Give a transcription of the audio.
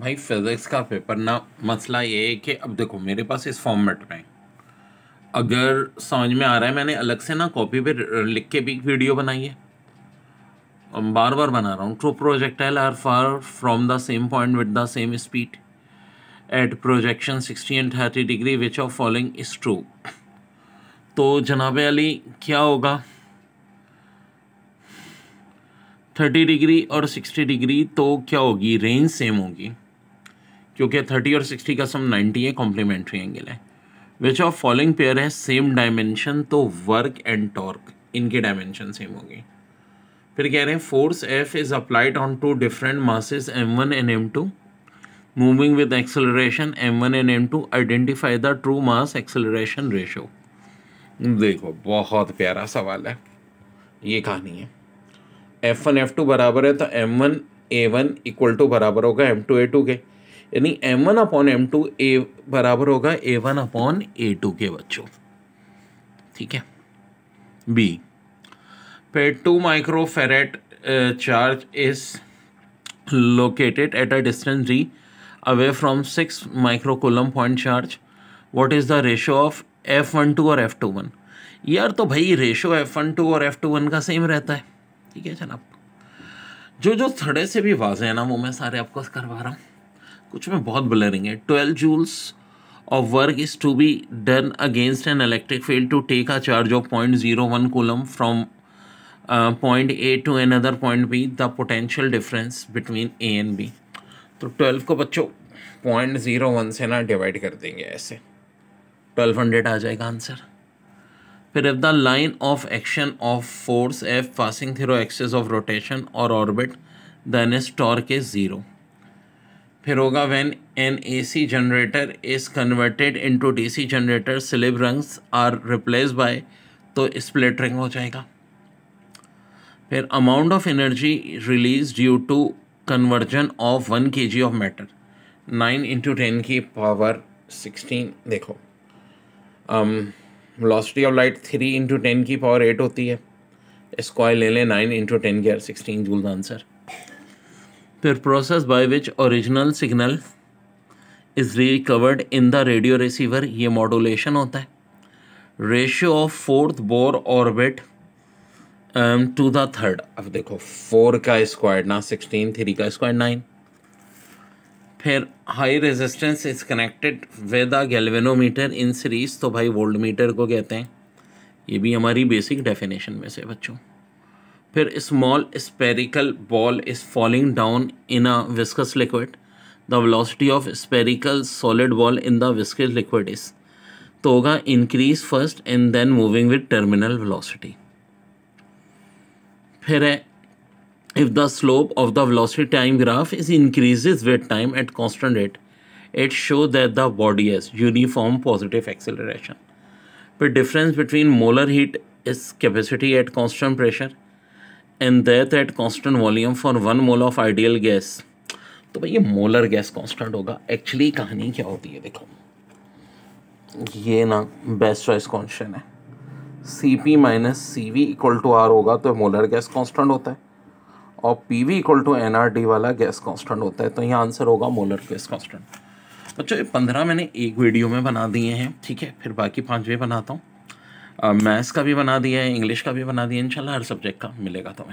भाई फिज़िक्स का पेपर ना मसला ये है कि अब देखो मेरे पास इस फॉर्मेट में अगर समझ में आ रहा है मैंने अलग से ना कॉपी पे लिख के भी वीडियो बनाई है बार बार बना रहा हूँ true projectile are far from the same point with the same speed at projection sixty and thirty degree which of following is true तो जनाब अली क्या होगा थर्टी डिग्री और सिक्सटी डिग्री तो क्या होगी रेंज सेम होगी क्योंकि थर्टी और सिक्सटी का सम नाइन्टी है कॉम्प्लीमेंट्री एंगल है विच ऑफ फॉलोइंग पेयर है सेम डायमेंशन तो वर्क एंड टॉर्क इनके डायमेंशन सेम होगी फिर कह रहे हैं force F is applied on two different masses M one and M two moving with acceleration M one and M two identify the true mass acceleration ratio देखो बहुत प्यारा सवाल है ये कहानी है एफ वन एफ टू बराबर है तो M one A one equal to बराबर होगा एम टू ए टू के यानी M one upon M two A बराबर होगा A one upon A two के बच्चों ठीक है बी पे two micro farad charge is located located at a distance d away from point charge what is the ratio of F one two और F two one यार तो भाई ratio F one two और F two one का same रहता है ठीक है जनाब जो जो थड़े से भी वाजे हैं ना वो मैं सारे आपको करवा रहा हूँ कुछ में बहुत ब्लरिंग है twelve joules of work is to be done against an electric field to take a charge of point zero one coulomb from point A to another point B the potential difference between A and B तो twelve को बच्चों point zero one से ना divide कर देंगे ऐसे twelve hundred आ जाएगा answer फिर if the line of action of force F passing through axis of rotation और orbit then S torque is zero फिर Firoga when an AC generator is converted D C generator slip rings are replaced by तो split ring हो जाएगा फिर amount of energy release due to conversion of one K G of matter nine into ten की power sixteen देखो velocity of light three into ten की power eight होती है square ले लें नाइन इंटू टेन की आर सिक्सटीन जूल आंसर फिर process by which original signal is recovered in the radio receiver ये मॉडुलेशन होता है ratio of fourth Bohr orbit to the third अब देखो फोर का स्क्वायर ना सिक्सटीन थ्री का स्क्वायर नाइन फिर high resistance is connected with a galvanometer in series तो भाई वोल्ट मीटर को कहते हैं ये भी हमारी बेसिक डेफिनेशन में से बच्चों फिर small spherical ball is falling down in a viscous liquid the velocity of spherical solid ball in the viscous liquid is तो होगा increase first and then moving with terminal velocity फिर है if the slope of the velocity time graph is increases with time at constant rate it show that the body is uniform positive acceleration फिर difference between molar heat is capacity at constant pressure and that at constant volume for one mole of ideal gas तो भाई ये molar gas constant होगा actually कहानी क्या होती है देखो ये ना बेस्ट चॉइस क्वेश्चन है C P minus C V equal to R होगा तो मोलर गैस कॉन्स्टेंट होता है और P V equal to N R D वाला गैस कॉन्स्टेंट होता है तो यहाँ आंसर होगा मोलर गैस कॉन्स्टेंट अच्छा ये पंद्रह मैंने एक वीडियो में बना दिए हैं ठीक है फिर बाकी पाँच भी बनाता हूँ मैथ्स का भी बना दिया है इंग्लिश का भी बना दिया इंशाल्लाह हर सब्जेक्ट का मिलेगा तुम्हें